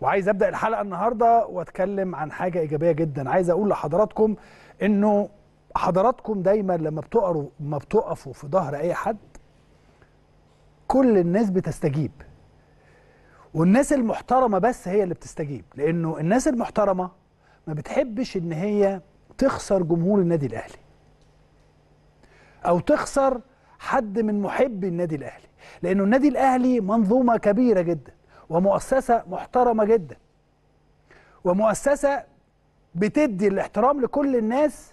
وعايز ابدا الحلقه النهارده واتكلم عن حاجه ايجابيه جدا عايز اقول لحضراتكم انه حضراتكم دايما لما بتقروا ما بتقفوا في ظهر اي حد كل الناس بتستجيب والناس المحترمه بس هي اللي بتستجيب لانه الناس المحترمه ما بتحبش ان هي تخسر جمهور النادي الاهلي او تخسر حد من محبي النادي الاهلي لانه النادي الاهلي منظومه كبيره جدا ومؤسسة محترمة جدا ومؤسسة بتدي الاحترام لكل الناس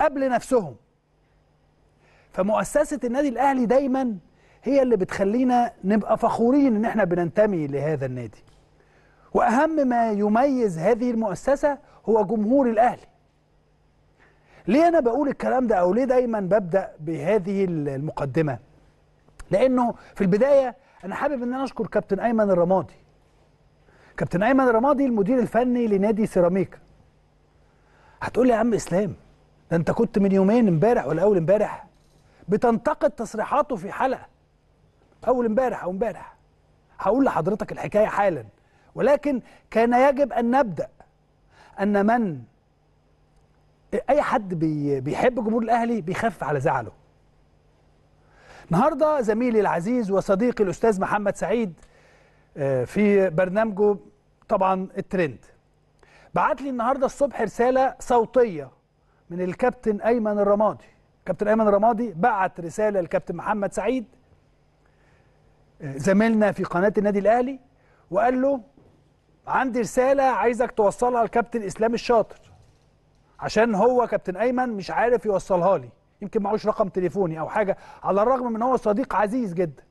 قبل نفسهم فمؤسسة النادي الأهلي دايما هي اللي بتخلينا نبقى فخورين إن احنا بننتمي لهذا النادي وأهم ما يميز هذه المؤسسة هو جمهور الأهلي ليه أنا بقول الكلام ده أو ليه دايما ببدأ بهذه المقدمة؟ لانه في البدايه انا حابب ان انا اشكر كابتن ايمن الرمادي كابتن ايمن الرمادي المدير الفني لنادي سيراميكا هتقول لي يا عم اسلام ده انت كنت من يومين امبارح ولا اول امبارح بتنتقد تصريحاته في حلقه اول امبارح او امبارح هقول لحضرتك الحكايه حالا ولكن كان يجب ان نبدا ان من اي حد بيحب جمهور الاهلي بيخف على زعله النهارده زميلي العزيز وصديقي الاستاذ محمد سعيد آه، في برنامجه طبعا الترند بعت لي النهارده الصبح رساله صوتيه من الكابتن ايمن الرمادي كابتن ايمن الرمادي بعت رساله للكابتن محمد سعيد آه، زميلنا في قناه النادي الاهلي وقال له عندي رساله عايزك توصلها لكابتن اسلام الشاطر عشان هو كابتن ايمن مش عارف يوصلها لي يمكن معهوش رقم تليفوني او حاجه على الرغم من هو صديق عزيز جدا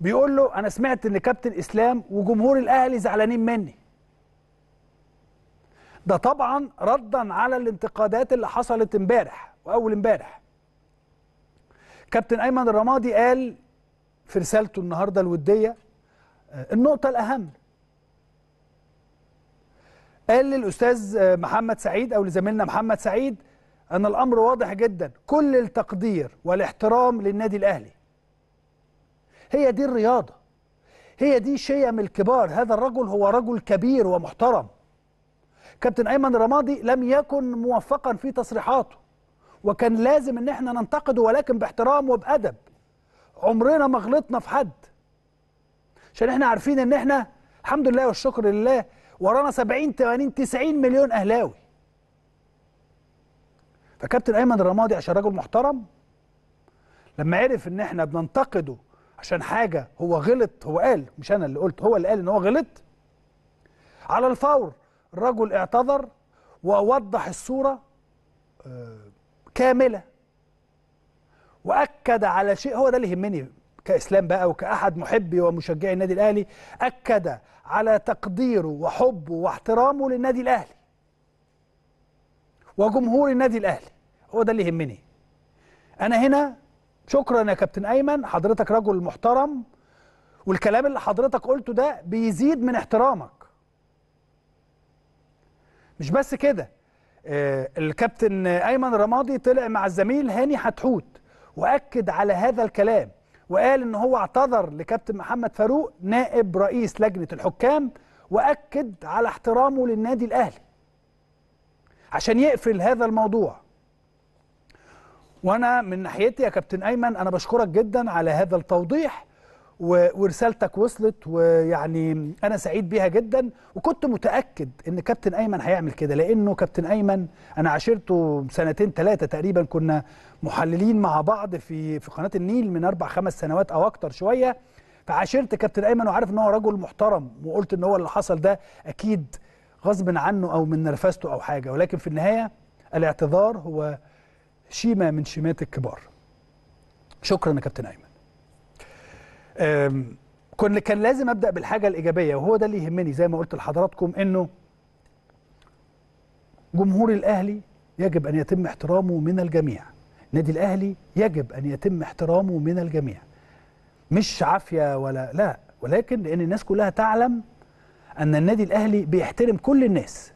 بيقول له انا سمعت ان كابتن اسلام وجمهور الاهلي زعلانين مني ده طبعا ردا على الانتقادات اللي حصلت امبارح واول امبارح كابتن ايمن الرمادي قال في رسالته النهارده الوديه آه، النقطه الاهم قال للاستاذ آه، محمد سعيد او لزميلنا محمد سعيد أن الأمر واضح جدا كل التقدير والاحترام للنادي الأهلي هي دي الرياضة هي دي شيم الكبار هذا الرجل هو رجل كبير ومحترم كابتن أيمن رمادي لم يكن موفقا في تصريحاته وكان لازم ان احنا ننتقده ولكن باحترام وبأدب عمرنا ما غلطنا في حد عشان احنا عارفين ان احنا الحمد لله والشكر لله ورانا 70 80 90 مليون اهلاوي فكابتن ايمن الرمادي عشان راجل محترم لما عرف ان احنا بننتقده عشان حاجه هو غلط هو قال مش انا اللي قلت هو اللي قال ان هو غلط على الفور الرجل اعتذر ووضح الصوره آه، كامله واكد على شيء هو ده اللي يهمني كاسلام بقى وكاحد محبي ومشجعي النادي الاهلي اكد على تقديره وحبه واحترامه للنادي الاهلي وجمهور النادي الاهلي هو ده اللي يهمني انا هنا شكرا يا كابتن ايمن حضرتك رجل محترم والكلام اللي حضرتك قلته ده بيزيد من احترامك مش بس كده آه، الكابتن ايمن رمادي طلع مع الزميل هاني حتحوت واكد على هذا الكلام وقال ان هو اعتذر لكابتن محمد فاروق نائب رئيس لجنه الحكام واكد على احترامه للنادي الاهلي عشان يقفل هذا الموضوع وانا من ناحيتي يا كابتن ايمن انا بشكرك جدا على هذا التوضيح ورسالتك وصلت ويعني انا سعيد بيها جدا وكنت متاكد ان كابتن ايمن هيعمل كده لانه كابتن ايمن انا عاشرته سنتين ثلاثه تقريبا كنا محللين مع بعض في في قناه النيل من اربع خمس سنوات او اكتر شويه فعاشرت كابتن ايمن وعارف ان هو رجل محترم وقلت ان هو اللي حصل ده اكيد غصب عنه او من نرفزته او حاجه ولكن في النهايه الاعتذار هو شيمه من شيمات الكبار شكرا يا كابتن ايمن كن كان لازم ابدا بالحاجه الايجابيه وهو ده اللي يهمني زي ما قلت لحضراتكم انه جمهور الاهلي يجب ان يتم احترامه من الجميع النادي الاهلي يجب ان يتم احترامه من الجميع مش عافيه ولا لا ولكن لان الناس كلها تعلم ان النادي الاهلي بيحترم كل الناس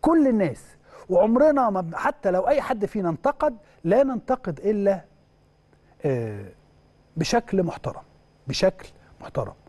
كل الناس وعمرنا ما حتى لو اي حد فينا انتقد لا ننتقد الا آه، بشكل محترم بشكل محترم